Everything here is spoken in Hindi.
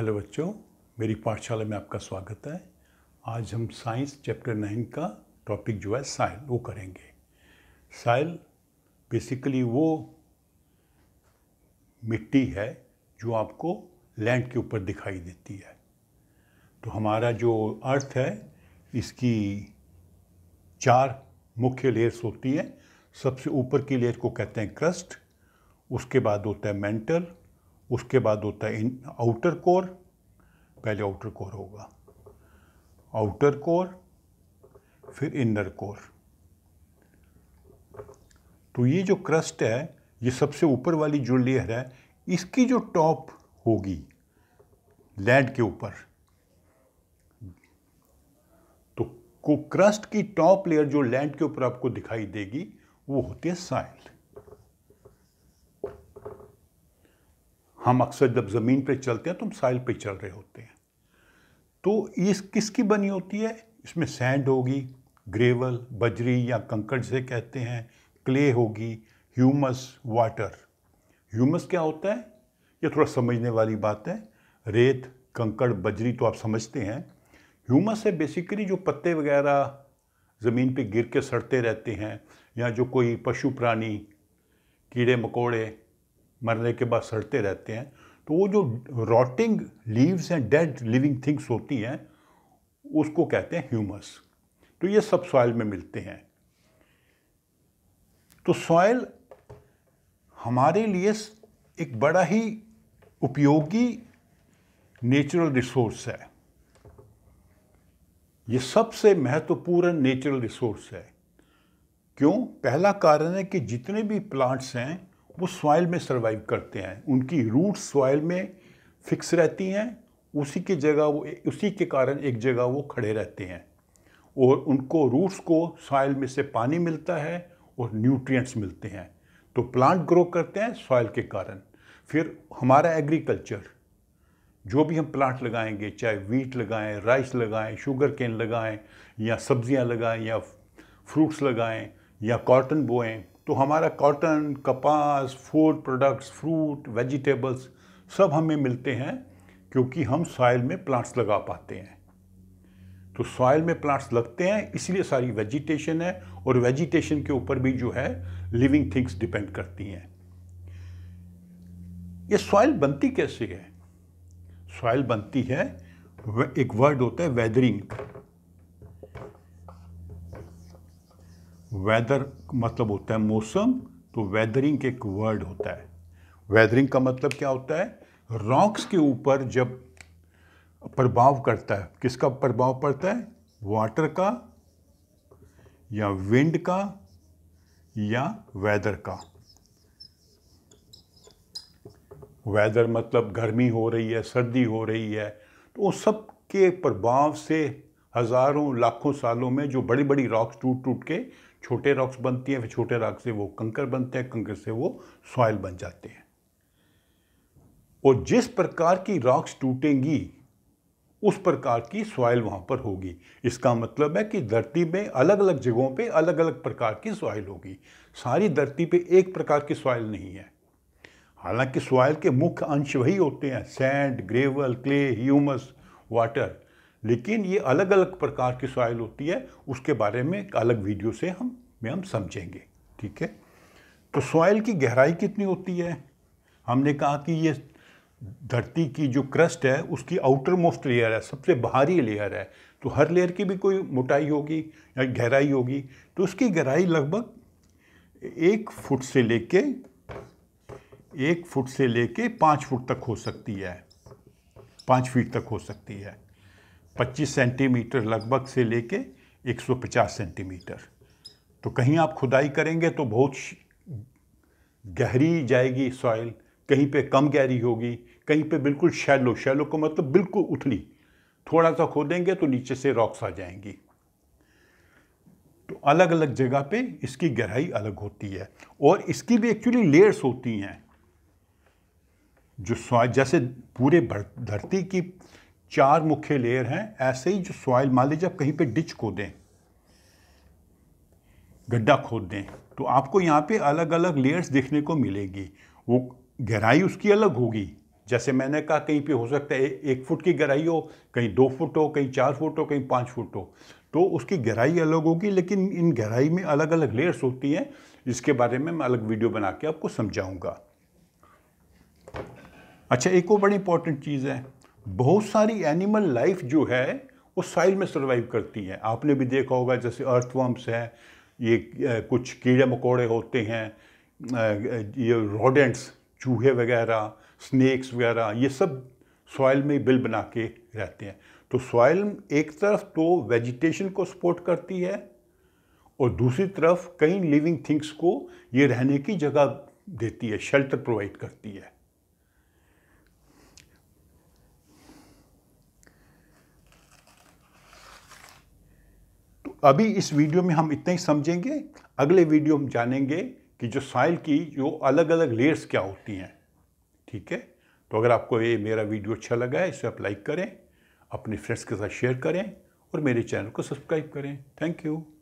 हेलो बच्चों मेरी पाठशाला में आपका स्वागत है आज हम साइंस चैप्टर नाइन का टॉपिक जो है साइल वो करेंगे साइल बेसिकली वो मिट्टी है जो आपको लैंड के ऊपर दिखाई देती है तो हमारा जो अर्थ है इसकी चार मुख्य लेयर्स होती हैं सबसे ऊपर की लेयर को कहते हैं क्रस्ट उसके बाद होता है मेंटल उसके बाद होता है इन आउटर कोर पहले आउटर कोर होगा आउटर कोर फिर इनर कोर तो ये जो क्रस्ट है ये सबसे ऊपर वाली जो लेयर है इसकी जो टॉप होगी लैंड के ऊपर तो क्रस्ट की टॉप लेयर जो लैंड के ऊपर आपको दिखाई देगी वो होती है साइल हम अक्सर जब ज़मीन पे चलते हैं तो हम साइल पे चल रहे होते हैं तो ये किसकी बनी होती है इसमें सैंड होगी ग्रेवल बजरी या कंकड़ से कहते हैं क्ले होगी ह्यूमस वाटर ह्यूमस क्या होता है ये थोड़ा समझने वाली बात है रेत कंकड़ बजरी तो आप समझते हैं ह्यूमस है बेसिकली जो पत्ते वगैरह ज़मीन पे गिर के सड़ते रहते हैं या जो कोई पशु प्राणी कीड़े मकोड़े मरने के बाद सड़ते रहते हैं तो वो जो रॉटिंग लीव्स हैं डेड लिविंग थिंग्स होती हैं उसको कहते हैं ह्यूमस तो ये सब सॉइल में मिलते हैं तो सॉइल हमारे लिए एक बड़ा ही उपयोगी नेचुरल रिसोर्स है ये सबसे महत्वपूर्ण नेचुरल रिसोर्स है क्यों पहला कारण है कि जितने भी प्लांट्स हैं वो सॉइल में सर्वाइव करते हैं उनकी रूट सॉइल में फिक्स रहती हैं उसी की जगह वो उसी के कारण एक जगह वो खड़े रहते हैं और उनको रूट्स को सॉइल में से पानी मिलता है और न्यूट्रिएंट्स मिलते हैं तो प्लांट ग्रो करते हैं सॉइल के कारण फिर हमारा एग्रीकल्चर जो भी हम प्लांट लगाएंगे चाहे वीट लगाएं राइस लगाएं शुगर केन लगाएं या सब्जियां लगाएं या फ्रूट्स लगाएं या कॉटन बोएं तो हमारा कॉटन कपास फूड प्रोडक्ट्स फ्रूट वेजिटेबल्स सब हमें मिलते हैं क्योंकि हम सॉयल में प्लांट्स लगा पाते हैं तो सॉयल में प्लांट्स लगते हैं इसलिए सारी वेजिटेशन है और वेजिटेशन के ऊपर भी जो है लिविंग थिंग्स डिपेंड करती हैं ये सॉयल बनती कैसे है सॉयल बनती है एक वर्ड होता है वेदरिंग वेदर मतलब होता है मौसम तो वेदरिंग एक वर्ड होता है वेदरिंग का मतलब क्या होता है रॉक्स के ऊपर जब प्रभाव करता है किसका प्रभाव पड़ता है वाटर का या विंड का या वेदर का वेदर मतलब गर्मी हो रही है सर्दी हो रही है तो उस सब के प्रभाव से हज़ारों लाखों सालों में जो बड़ी बड़ी रॉक्स टूट टूट के छोटे रॉक्स बनती हैं फिर छोटे रॉक से वो कंकर बनते हैं कंकर से वो सॉइल बन जाते हैं और जिस प्रकार की रॉक्स टूटेंगी उस प्रकार की सॉइल वहाँ पर होगी इसका मतलब है कि धरती में अलग अलग जगहों पे अलग अलग प्रकार की सॉइल होगी सारी धरती पे एक प्रकार की सॉइल नहीं है हालांकि सॉइल के मुख्य अंश वही होते हैं sand gravel clay humus water लेकिन ये अलग अलग प्रकार की सॉइल होती है उसके बारे में एक अलग वीडियो से हम में हम समझेंगे ठीक है तो सॉइल की गहराई कितनी होती है हमने कहा कि ये धरती की जो क्रस्ट है उसकी आउटर मोस्ट लेयर है सबसे बाहरी लेयर है तो हर लेयर की भी कोई मोटाई होगी या गहराई होगी तो उसकी गहराई लगभग एक फुट से लेके एक फुट से लेके पाँच फुट तक हो सकती है पाँच फीट तक हो सकती है 25 सेंटीमीटर लगभग से लेके 150 सेंटीमीटर तो कहीं आप खुदाई करेंगे तो बहुत गहरी जाएगी सॉइल कहीं पे कम गहरी होगी कहीं पे बिल्कुल शैलो शैलो को मतलब बिल्कुल उथली थोड़ा सा खोदेंगे तो नीचे से रॉक्स आ जाएंगी तो अलग अलग जगह पे इसकी गहराई अलग होती है और इसकी भी एक्चुअली लेयर्स होती हैं जो जैसे पूरे धरती की चार मुख्य लेयर हैं ऐसे ही जो सॉइल मान लीजिए आप कहीं पे डिच खोदें गड्ढा खोद दें तो आपको यहाँ पे अलग अलग लेयर्स देखने को मिलेगी वो गहराई उसकी अलग होगी जैसे मैंने कहा कहीं पे हो सकता है एक फुट की गहराई हो कहीं दो फुट हो कहीं चार फुट हो कहीं पाँच फुट हो तो उसकी गहराई अलग होगी लेकिन इन गहराई में अलग अलग लेयर्स होती हैं इसके बारे में मैं अलग वीडियो बना के आपको समझाऊंगा अच्छा एक और बड़ी इंपॉर्टेंट चीज़ है बहुत सारी एनिमल लाइफ जो है वो साइल में सर्वाइव करती है आपने भी देखा होगा जैसे अर्थवम्स हैं ये कुछ कीड़े मकोड़े होते हैं ये रोडेंट्स चूहे वगैरह स्नैक्स वगैरह ये सब सॉइल में बिल बना के रहते हैं तो सॉइल एक तरफ तो वेजिटेशन को सपोर्ट करती है और दूसरी तरफ कई लिविंग थिंग्स को ये रहने की जगह देती है शेल्टर प्रोवाइड करती है अभी इस वीडियो में हम इतना ही समझेंगे अगले वीडियो हम जानेंगे कि जो साइल की जो अलग अलग लेयर्स क्या होती हैं ठीक है तो अगर आपको ये मेरा वीडियो अच्छा लगा है इसे आप लाइक करें अपने फ्रेंड्स के साथ शेयर करें और मेरे चैनल को सब्सक्राइब करें थैंक यू